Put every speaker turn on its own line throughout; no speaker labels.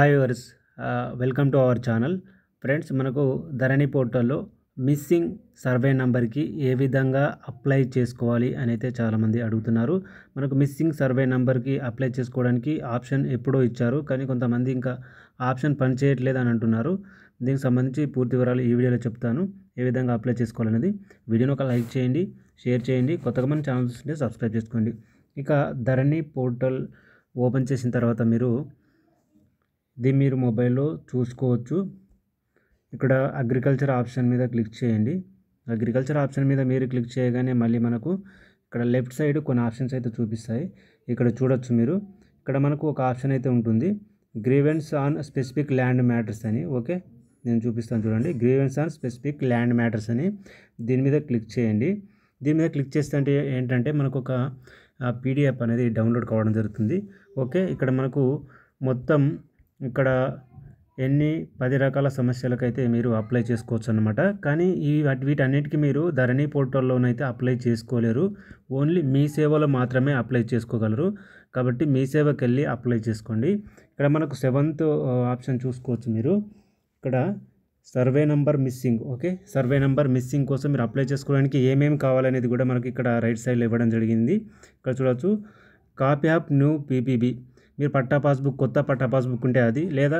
hi వర్స్ welcome to our channel friends మనకు ధరణి పోర్టల్లో మిస్సింగ్ సర్వే నెంబర్కి ఏ విధంగా అప్లై చేసుకోవాలి అని అయితే చాలామంది అడుగుతున్నారు మనకు మిస్సింగ్ సర్వే నెంబర్కి అప్లై చేసుకోవడానికి ఆప్షన్ ఎప్పుడో ఇచ్చారు కానీ కొంతమంది ఇంకా ఆప్షన్ పనిచేయట్లేదు అని అంటున్నారు దీనికి సంబంధించి పూర్తి వివరాలు ఈ వీడియోలో చెప్తాను ఏ విధంగా అప్లై చేసుకోవాలనేది వీడియోని ఒక లైక్ చేయండి షేర్ చేయండి కొత్తగా మన ఛానల్స్ ఉంటే సబ్స్క్రైబ్ చేసుకోండి ఇక ధరణి పోర్టల్ ఓపెన్ చేసిన తర్వాత మీరు ఇది మీరు మొబైల్లో చూసుకోవచ్చు ఇక్కడ అగ్రికల్చర్ ఆప్షన్ మీద క్లిక్ చేయండి అగ్రికల్చర్ ఆప్షన్ మీద మీరు క్లిక్ చేయగానే మళ్ళీ మనకు ఇక్కడ లెఫ్ట్ సైడ్ కొన్ని ఆప్షన్స్ అయితే చూపిస్తాయి ఇక్కడ చూడొచ్చు మీరు ఇక్కడ మనకు ఒక ఆప్షన్ అయితే ఉంటుంది grievances on specific land matters అని ఓకే నేను చూపిస్తాను చూడండి grievances on specific land matters అని దీని మీద క్లిక్ చేయండి దీని మీద క్లిక్ చేస్తే అంటే ఏంటంటే మనకు ఒక పీడిఎఫ్ అనేది డౌన్లోడ్ కావడం జరుగుతుంది ఓకే ఇక్కడ మనకు మొత్తం ఇక్కడ ఎన్ని పది రకాల సమస్యలకైతే మీరు అప్లై చేసుకోవచ్చు అనమాట కానీ ఈ వీటన్నిటికీ మీరు ధరణి పోర్టల్లోనైతే అప్లై చేసుకోలేరు ఓన్లీ మీ సేవలో మాత్రమే అప్లై చేసుకోగలరు కాబట్టి మీ సేవకి వెళ్ళి అప్లై చేసుకోండి ఇక్కడ మనకు సెవెంత్ ఆప్షన్ చూసుకోవచ్చు మీరు ఇక్కడ survey number missing okay survey number missing కోసం మీరు అప్లై చేసుకోవడానికి ఏమేమి కావాలనేది కూడా మనకి ఇక్కడ రైట్ సైడ్లో ఇవ్వడం జరిగింది ఇక్కడ చూడవచ్చు కాపీ ఆఫ్ న్యూ పీపీబీ మీరు పట్టా పాస్బుక్ కొత్త పట్టా పాస్బుక్ ఉంటే అది లేదా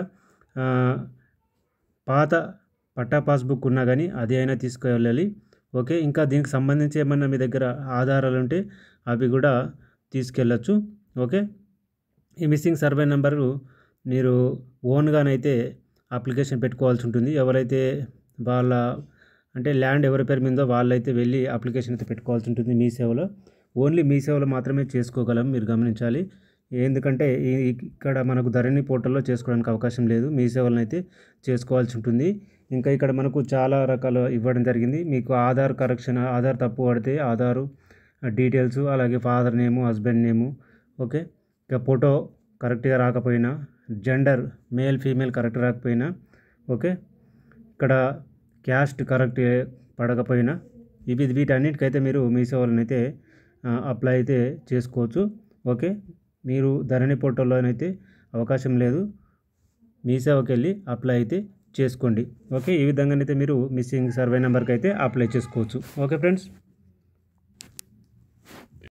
పాత పట్టా పాస్బుక్ ఉన్నా కానీ అది అయినా తీసుకువెళ్ళాలి ఓకే ఇంకా దీనికి సంబంధించి ఏమైనా మీ దగ్గర ఆధారాలు ఉంటే అవి కూడా తీసుకెళ్ళచ్చు ఓకే ఈ మిస్సింగ్ సర్వే నెంబరు మీరు ఓన్గానైతే అప్లికేషన్ పెట్టుకోవాల్సి ఉంటుంది ఎవరైతే వాళ్ళ అంటే ల్యాండ్ ఎవరి పేరు మీదో వాళ్ళైతే వెళ్ళి అప్లికేషన్ అయితే పెట్టుకోవాల్సి ఉంటుంది మీ సేవలో ఓన్లీ మీ సేవలో మాత్రమే చేసుకోగలం మీరు గమనించాలి ఎందుకంటే ఇక్కడ మనకు ధరణి పోర్టల్లో చేసుకోవడానికి అవకాశం లేదు మీ సేవలను అయితే చేసుకోవాల్సి ఉంటుంది ఇంకా ఇక్కడ మనకు చాలా రకాల ఇవ్వడం జరిగింది మీకు ఆధార్ కరెక్షన్ ఆధార్ తప్పు పడితే ఆధారు డీటెయిల్స్ అలాగే father name husband name okay ఇక ఫోటో కరెక్ట్గా రాకపోయినా జెండర్ మేల్ ఫీమేల్ కరెక్ట్ రాకపోయినా ఓకే ఇక్కడ క్యాస్ట్ కరెక్ట్ పడకపోయినా ఇవి వీటన్నిటికైతే మీరు మీ సేవలను అయితే అప్లై అయితే చేసుకోవచ్చు ఓకే మీరు ధరణి అయితే అవకాశం లేదు మీ సేవకి వెళ్ళి అప్లై అయితే చేసుకోండి ఓకే ఈ విధంగానైతే మీరు మిస్సింగ్ సర్వే నెంబర్కి అయితే అప్లై చేసుకోవచ్చు ఓకే ఫ్రెండ్స్